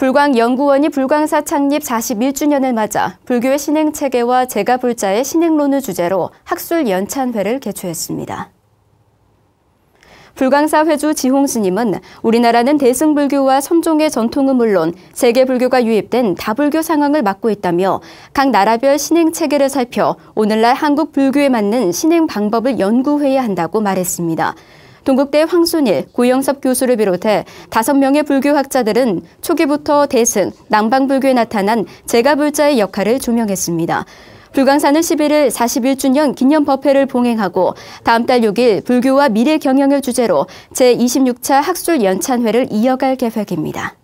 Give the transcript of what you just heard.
불광연구원이 불광사 창립 41주년을 맞아 불교의 신행체계와 제가불자의 신행론을 주제로 학술 연찬회를 개최했습니다. 불광사 회주 지홍 스님은 우리나라는 대승불교와 선종의 전통은 물론 세계불교가 유입된 다불교 상황을 맞고 있다며 각 나라별 신행체계를 살펴 오늘날 한국 불교에 맞는 신행 방법을 연구해야 한다고 말했습니다. 동국대 황순일, 고영섭 교수를 비롯해 다섯 명의 불교학자들은 초기부터 대승, 남방불교에 나타난 제가불자의 역할을 조명했습니다. 불광사는 11일 41주년 기념법회를 봉행하고 다음 달 6일 불교와 미래 경영을 주제로 제26차 학술 연찬회를 이어갈 계획입니다.